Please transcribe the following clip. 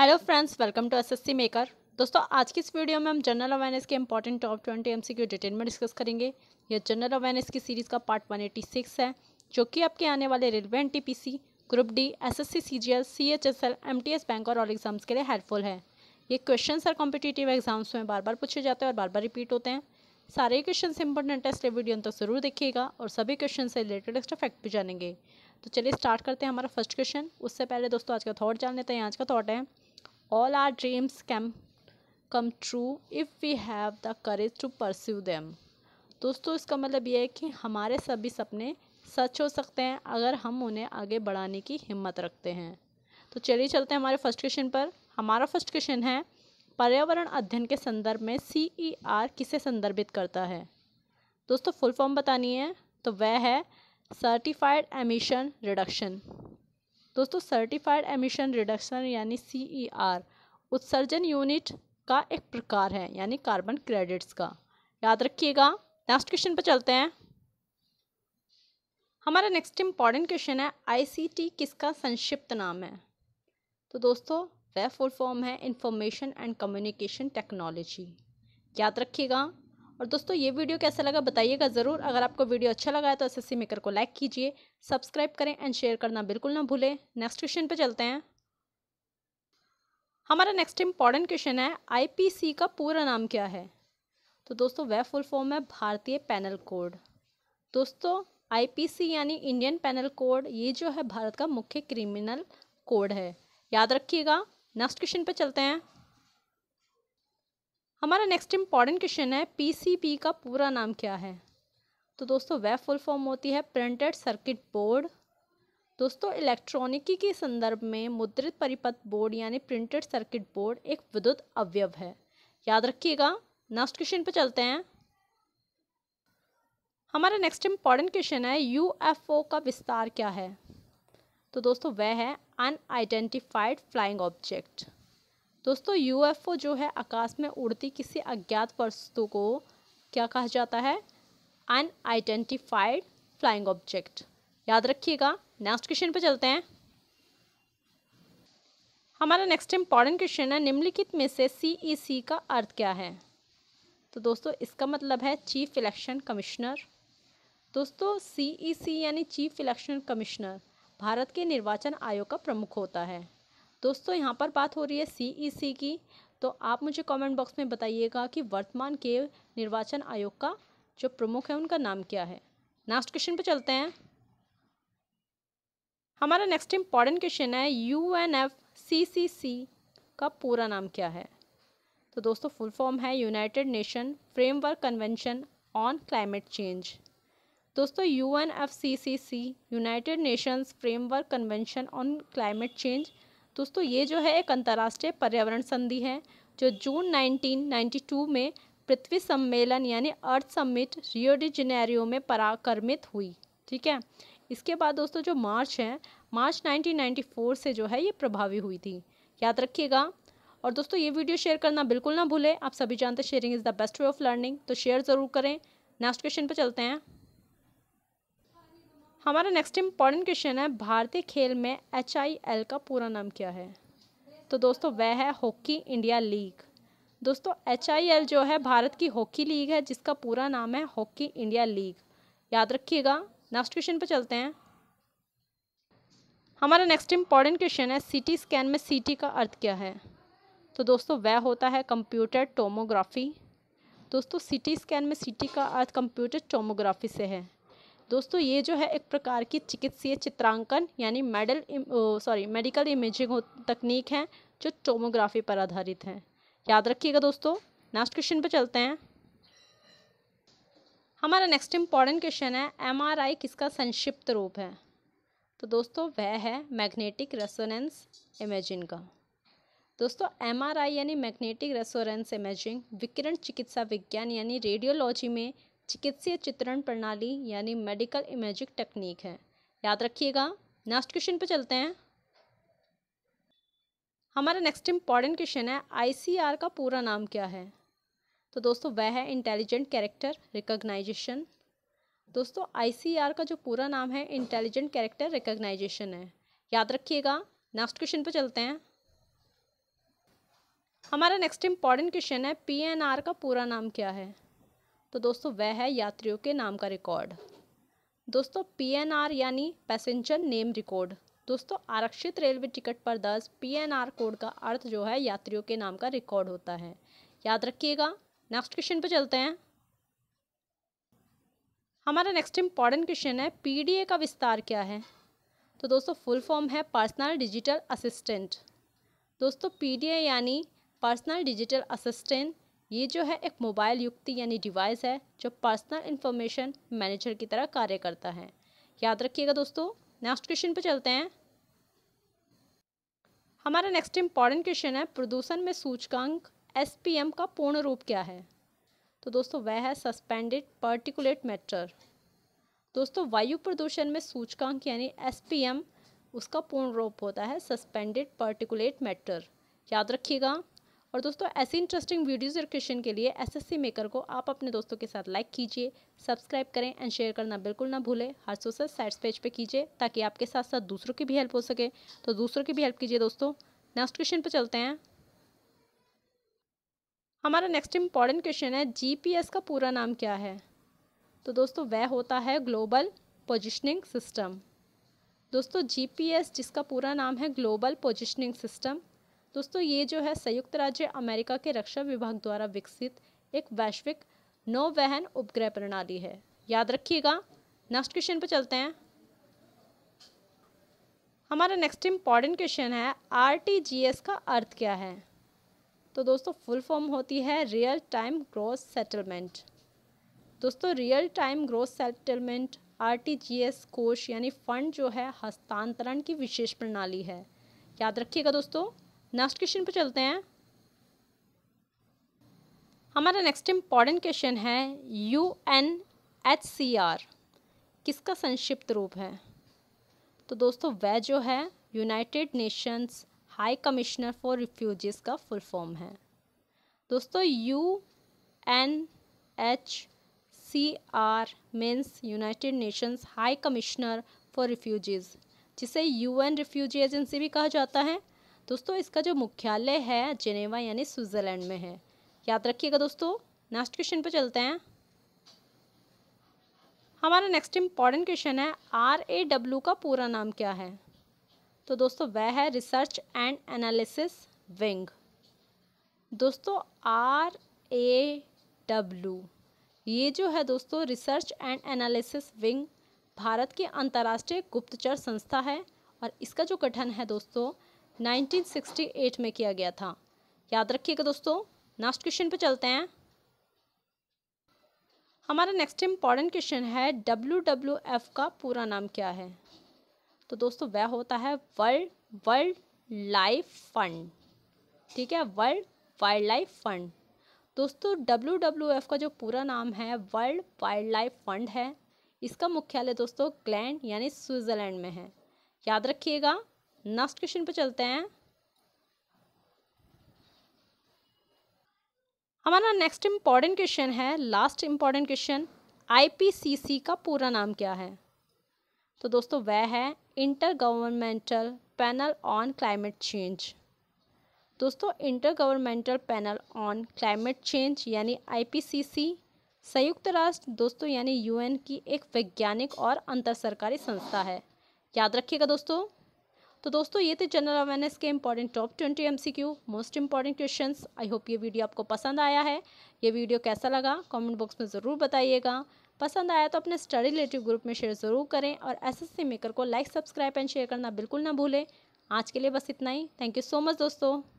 hello friends welcome to SSC maker दोस्तों आज की इस वीडियो में हम जनरल अवेयरनेस के important top twenty MCQ detail में डिस्कस करेंगे यह जनरल अवेयरनेस की सीरीज़ का पार्ट 186 है जो कि आपके आने वाले railway N group D SSC CGL CHSL MTS bank और ऑल एग्जाम्स के लिए हेल्पफुल है ये क्वेश्चन सर कॉम्पिटेटिव एग्जाम्स में बार बार पूछे जाते हैं और बार बार रिपीट होते हैं सारे क्वेश्चन इंपॉर्टेंट है इसलिए वीडियो तो जरूर देखिएगा और सभी क्वेश्चन से रिलेटेड एक्स्ट्रा फैक्ट भी जानेंगे तो चलिए स्टार्ट करते हैं हमारा फर्स्ट क्वेश्चन उससे पहले दोस्तों आज का थॉट जान लेते हैं आज का थॉट है all our dreams can come true if we have the courage to pursue them दोस्तों इसका मतलब ये है कि हमारे सभी सपने सच हो सकते हैं अगर हम उन्हें आगे बढ़ाने की हिम्मत रखते हैं तो चलिए चलते हैं हमारे फर्स्ट क्वेश्चन पर हमारा फर्स्ट क्वेश्चन है पर्यावरण अध्ययन के संदर्भ में सी ई आर किसे संदर्भित करता है दोस्तों फुल फॉर्म बतानी है तो वह है सर्टिफाइड एमिशन रिडक्शन दोस्तों सर्टिफाइड एमिशन रिडक्शन यानी सी e उत्सर्जन यूनिट का एक प्रकार है यानी कार्बन क्रेडिट्स का याद रखिएगा नेक्स्ट क्वेश्चन पर चलते हैं हमारा नेक्स्ट इम्पॉर्टेंट क्वेश्चन है आईसीटी किसका संक्षिप्त नाम है तो दोस्तों वह फुल फॉर्म है इंफॉर्मेशन एंड कम्युनिकेशन टेक्नोलॉजी याद रखिएगा और दोस्तों ये वीडियो कैसा लगा बताइएगा ज़रूर अगर आपको वीडियो अच्छा लगा है तो एस मेकर को लाइक कीजिए सब्सक्राइब करें एंड शेयर करना बिल्कुल ना भूलें नेक्स्ट क्वेश्चन पर चलते हैं हमारा नेक्स्ट इम्पॉर्टेंट क्वेश्चन है आई का पूरा नाम क्या है तो दोस्तों वह फुल फॉर्म है भारतीय पैनल कोड दोस्तों आईपीसी यानी इंडियन पैनल कोड ये जो है भारत का मुख्य क्रिमिनल कोड है याद रखिएगा नेक्स्ट क्वेश्चन पे चलते हैं हमारा नेक्स्ट इम्पॉर्टेंट क्वेश्चन है पीसीबी का पूरा नाम क्या है तो दोस्तों वह फुल फॉर्म होती है प्रिंटेड सर्किट बोर्ड दोस्तों इलेक्ट्रॉनिकी के संदर्भ में मुद्रित परिपथ बोर्ड यानी प्रिंटेड सर्किट बोर्ड एक विद्युत अवयव है याद रखिएगा नेक्स्ट क्वेश्चन पर चलते हैं हमारा नेक्स्ट इम्पॉर्टेंट क्वेश्चन है यूएफओ का विस्तार क्या है तो दोस्तों वह है अनआइडेंटिफाइड फ्लाइंग ऑब्जेक्ट दोस्तों यूएफओ जो है आकाश में उड़ती किसी अज्ञात वस्तु को क्या कहा जाता है अनआइडेंटिफाइड फ्लाइंग ऑब्जेक्ट याद रखिएगा नेक्स्ट क्वेश्चन पर चलते हैं हमारा नेक्स्ट इम्पॉर्टेंट क्वेश्चन है निम्नलिखित में से सी e का अर्थ क्या है तो दोस्तों इसका मतलब है चीफ इलेक्शन कमिश्नर दोस्तों सी e यानी चीफ इलेक्शन कमिश्नर भारत के निर्वाचन आयोग का प्रमुख होता है दोस्तों यहाँ पर बात हो रही है सीईसी e की तो आप मुझे कमेंट बॉक्स में बताइएगा कि वर्तमान के निर्वाचन आयोग का जो प्रमुख है उनका नाम क्या है नेक्स्ट क्वेश्चन पे चलते हैं हमारा नेक्स्ट इम्पॉर्टेंट क्वेश्चन है U N F C C C का पूरा नाम क्या है तो दोस्तों फुल फॉर्म है united nation framework convention on climate change दोस्तों U N F C C C united nations framework convention on climate change दोस्तों ये जो है एक अंतर्राष्ट्रीय पर्यावरण संधि है जो जून 1992 में पृथ्वी सम्मेलन यानी earth summit Rio de Janeiro में पराक्रमित हुई ठीक है इसके बाद दोस्तों जो मार्च है मार्च 1994 से जो है ये प्रभावी हुई थी याद रखिएगा और दोस्तों ये वीडियो शेयर करना बिल्कुल ना भूलें आप सभी जानते sharing is the best way of learning तो शेयर ज़रूर करें नेक्स्ट क्वेश्चन पर चलते हैं हमारा नेक्स्ट इम्पॉर्टेंट क्वेश्चन है भारतीय खेल में एच आई एल का पूरा नाम क्या है तो दोस्तों वह है हॉकी इंडिया लीग दोस्तों एच आई एल जो है भारत की हॉकी लीग है जिसका पूरा नाम है हॉकी इंडिया लीग याद रखिएगा नेक्स्ट क्वेश्चन पर चलते हैं हमारा नेक्स्ट इम्पॉर्टेंट क्वेश्चन है सी टी स्कैन में सी टी का अर्थ क्या है तो दोस्तों वह होता है कंप्यूटर टोमोग्राफी दोस्तों सी टी स्कैन में सी टी का अर्थ कंप्यूटर टोमोग्राफी से है दोस्तों ये जो है एक प्रकार की चिकित्सीय चित्रांकन यानी मेडल सॉरी मेडिकल इमेजिंग तकनीक है जो टोमोग्राफी पर आधारित है याद रखिएगा दोस्तों नेक्स्ट क्वेश्चन पर चलते हैं हमारा नेक्स्ट इम्पॉर्टेंट क्वेश्चन है एमआरआई किसका संक्षिप्त रूप है तो दोस्तों वह है मैग्नेटिक रेसोनेंस इमेजिंग का दोस्तों एमआरआई यानी मैग्नेटिक रेसोरेंस इमेजिंग विकिरण चिकित्सा विज्ञान यानी रेडियोलॉजी में चिकित्सीय चित्रण प्रणाली यानी मेडिकल इमेजिंग टेक्निक है याद रखिएगा नेक्स्ट क्वेश्चन पे चलते हैं हमारा नेक्स्ट इम्पॉर्टेंट क्वेश्चन है आईसीआर का पूरा नाम क्या है तो दोस्तों वह है इंटेलिजेंट कैरेक्टर रिकॉग्नाइजेशन दोस्तों आईसीआर का जो पूरा नाम है इंटेलिजेंट कैरेक्टर रिकॉग्नाइजेशन है याद रखिएगा नेक्स्ट क्वेश्चन पर चलते हैं हमारा नेक्स्ट इम्पॉर्टेंट क्वेश्चन है पीएनआर का पूरा नाम क्या है तो दोस्तों वह है यात्रियों के नाम का रिकॉर्ड दोस्तों पीएनआर यानी पैसेंजर नेम रिकॉर्ड दोस्तों आरक्षित रेलवे टिकट पर दर्ज पीएनआर कोड का अर्थ जो है यात्रियों के नाम का रिकॉर्ड होता है याद रखिएगा नेक्स्ट क्वेश्चन पर चलते हैं हमारा नेक्स्ट इम्पॉर्टेंट क्वेश्चन है पीडीए का विस्तार क्या है तो दोस्तों फुल फॉर्म है पर्सनल डिजिटल असिस्टेंट दोस्तों पीडीए यानी पर्सनल डिजिटल असिस्टेंट ये जो है एक मोबाइल युक्ति यानी डिवाइस है जो पर्सनल इन्फॉर्मेशन मैनेजर की तरह कार्य करता है याद रखिएगा दोस्तों नेक्स्ट क्वेश्चन पर चलते हैं हमारा नेक्स्ट इम्पॉर्टेंट क्वेश्चन है प्रदूषण में सूचकांक एस का पूर्ण रूप क्या है तो दोस्तों वह है सस्पेंडेड पर्टिकुलेट मैटर दोस्तों वायु प्रदूषण में सूचकांक यानी एस उसका पूर्ण रूप होता है सस्पेंडेड पर्टिकुलेट मैटर याद रखिएगा और दोस्तों ऐसी इंटरेस्टिंग वीडियोज़ और क्वेश्चन के लिए एसएससी मेकर को आप अपने दोस्तों के साथ लाइक कीजिए सब्सक्राइब करें एंड शेयर करना बिल्कुल ना भूलें हर सोशल साइट्स पेज पे कीजिए ताकि आपके साथ साथ दूसरों की भी हेल्प हो सके तो दूसरों की भी हेल्प कीजिए दोस्तों नेक्स्ट क्वेश्चन पर चलते हैं हमारा नेक्स्ट इम्पॉर्टेंट क्वेश्चन है जी का पूरा नाम क्या है तो दोस्तों वह होता है ग्लोबल पोजिशनिंग सिस्टम दोस्तों जी जिसका पूरा नाम है ग्लोबल पोजिशनिंग सिस्टम दोस्तों ये जो है संयुक्त राज्य अमेरिका के रक्षा विभाग द्वारा विकसित एक वैश्विक नौवहन उपग्रह प्रणाली है याद रखिएगा नेक्स्ट क्वेश्चन पर चलते हैं हमारा नेक्स्ट इम्पॉर्टेंट क्वेश्चन है आर का अर्थ क्या है तो दोस्तों फुल फॉर्म होती है रियल टाइम ग्रोथ सेटलमेंट दोस्तों real time growth settlement S कोष यानी फंड जो है हस्तांतरण की विशेष प्रणाली है याद रखिएगा दोस्तों नेक्स्ट क्वेश्चन पर चलते हैं हमारा नेक्स्ट इम्पॉर्टेंट क्वेश्चन है U N H C R किसका संक्षिप्त रूप है तो दोस्तों वह जो है united nations high commissioner for refugees का फुल फॉर्म है दोस्तों U N H C R means united nations high commissioner for refugees जिसे यू एन रिफ्यूजी एजेंसी भी कहा जाता है दोस्तों इसका जो मुख्यालय है जिनेवा यानी स्विट्ज़रलैंड में है याद रखिएगा दोस्तों नेक्स्ट क्वेश्चन पर चलते हैं हमारा नेक्स्ट इम्पॉर्टेंट क्वेश्चन है आर ए डब्ल्यू का पूरा नाम क्या है तो दोस्तों वह है रिसर्च एंड एनालिसिस विंग दोस्तों आर ए डब्ल्यू ये जो है दोस्तों research and analysis wing Bharat की अंतर्राष्ट्रीय गुप्तचर संस्था है और इसका जो गठन है दोस्तों 1968 में किया गया था याद रखिएगा दोस्तों नेक्स्ट क्वेश्चन पे चलते हैं हमारा नेक्स्ट इम्पॉर्टेंट क्वेश्चन है डब्ल्यू डब्ल्यू एफ का पूरा नाम क्या है तो दोस्तों वह होता है वर्ल्ड वर्ल्ड लाइफ फंड ठीक है वर्ल्ड वाइल्ड लाइफ फंड दोस्तों डब्ल्यू डब्ल्यू एफ का जो पूरा नाम है वर्ल्ड वाइल्ड लाइफ फंड है इसका मुख्यालय दोस्तों ग्लैंड यानी स्विट्ज़रलैंड में है याद रखिएगा नेक्स्ट क्वेश्चन पे चलते हैं हमारा नेक्स्ट इम्पॉर्टेंट क्वेश्चन है लास्ट इम्पॉर्टेंट क्वेश्चन आईपीसीसी का पूरा नाम क्या है तो दोस्तों वह है intergovernmental panel on climate change दोस्तों intergovernmental panel on climate change यानी आईपीसीसी संयुक्त राष्ट्र दोस्तों यानी यूएन की एक वैज्ञानिक और अंतर सरकारी संस्था है याद रखिएगा दोस्तों तो दोस्तों ये थे जनरल अवेयरनेस के important top twenty M most important question I hope ये वीडियो आपको पसंद आया है ये वीडियो कैसा लगा कॉमेंट बॉक्स में ज़रूर बताइएगा पसंद आया तो अपने स्टडी रिलेटिव ग्रुप में शेयर ज़रूर करें और एसएससी मेकर को लाइक सब्सक्राइब एंड शेयर करना बिल्कुल ना भूलें आज के लिए बस इतना ही थैंक यू सो मच दोस्तों